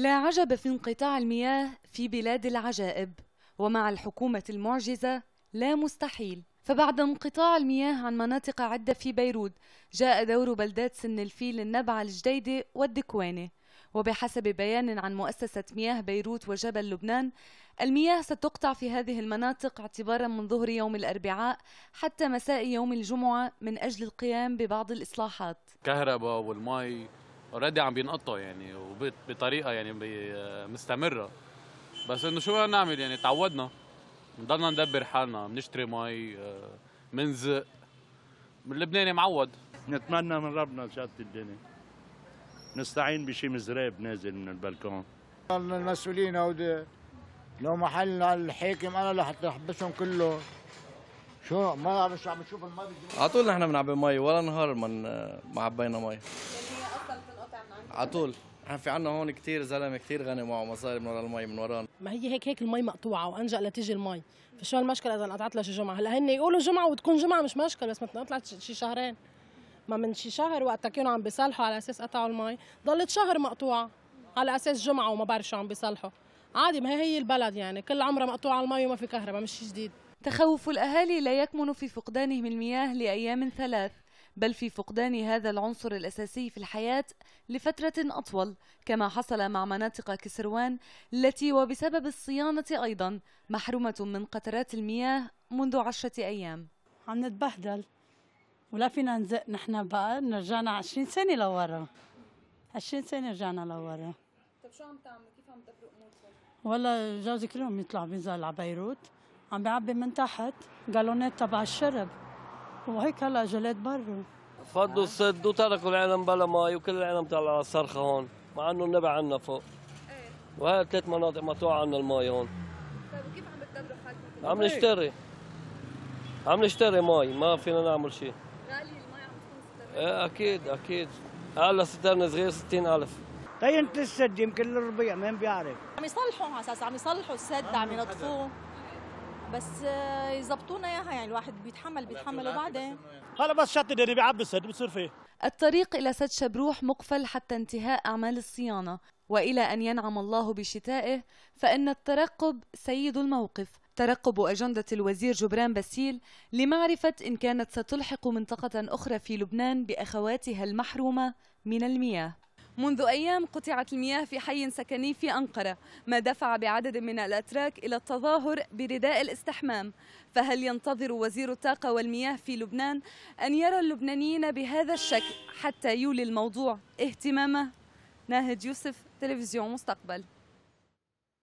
لا عجب في انقطاع المياه في بلاد العجائب ومع الحكومة المعجزة لا مستحيل فبعد انقطاع المياه عن مناطق عدة في بيروت جاء دور بلدات سن الفيل النبعه الجديدة والدكوانة وبحسب بيان عن مؤسسة مياه بيروت وجبل لبنان المياه ستقطع في هذه المناطق اعتبارا من ظهر يوم الأربعاء حتى مساء يوم الجمعة من أجل القيام ببعض الإصلاحات كهرباء والماء اوريدي عم بينقطعوا يعني وبطريقه يعني مستمره بس انه شو بدنا نعمل يعني تعودنا بنضلنا ندبر حالنا بنشتري مي آه، منزق اللبناني معود نتمنى من ربنا شات الدنيا نستعين بشي مزراب نازل من البلكون المسؤولين هودي لو محل الحاكم انا اللي احبسهم كله شو ما مش عم نشوف المي على طول نحن بنعبي مي ولا نهار ما عبينا مي من عندك على طول في عنا هون كثير زلمه كثير غني معه مصاري من ورا المي من ورانا ما هي هيك هيك المي مقطوعه وانجا لتيجي المي فشو المشكله اذا انقطعت لها شي جمعه هلا هن يقولوا جمعه وتكون جمعه مش مشكله بس ما انقطعت شي شهرين ما من شي شهر وقتها كانوا عم بيصلحوا على اساس قطعوا المي ضلت شهر مقطوعه على اساس جمعه وما بعرف شو عم بيصلحوا عادي ما هي هي البلد يعني كل عمرها مقطوعه المي وما في كهرباء مش جديد تخوف الاهالي لا يكمن في فقدانهم المياه لايام ثلاث بل في فقدان هذا العنصر الأساسي في الحياة لفترة أطول كما حصل مع مناطق كسروان التي وبسبب الصيانة أيضا محرومة من قطرات المياه منذ عشرة أيام عم نتبهدل ولا فينا نزق نحن بقى رجعنا 20 سنة لورا 20 سنة رجعنا لورا طيب شو عم تعمل كيف عم تبرق اموركم؟ والله جوزي كلهم يطلعوا بينزل على بيروت عم بيعبي من تحت جالونات تبع الشرب وهيك هلا جلاد برا فضوا السد وتركوا العلم بلا مي وكل العلم طلع الصرخه هون مع انه النبع عنا فوق إيه. وهي ثلاث مناطق مقطوعه عنا المي هون طيب وكيف عم بتدبروا حالكم؟ عم نشتري عم نشتري مي ما فينا نعمل شيء غالي المي عم تكون ايه اكيد اكيد هلا سترنا صغير 60000 طينت السد يمكن للربيع مين بيعرف عم يصلحوا على اساس عم يصلحوا السد عم ينظفوه بس آه، يظبطونا اياها يعني الواحد بيتحمل بيتحمل وبعدين هلا بس شط اللي بيعبي السد بتصير فيه الطريق إلى سد شبروح مقفل حتى انتهاء أعمال الصيانة وإلى أن ينعم الله بشتائه فإن الترقب سيد الموقف ترقب أجندة الوزير جبران باسيل لمعرفة إن كانت ستلحق منطقة أخرى في لبنان بأخواتها المحرومة من المياه منذ أيام قطعت المياه في حي سكني في أنقرة ما دفع بعدد من الأتراك إلى التظاهر برداء الاستحمام فهل ينتظر وزير الطاقة والمياه في لبنان أن يرى اللبنانيين بهذا الشكل حتى يولي الموضوع اهتمامه ناهد يوسف تلفزيون مستقبل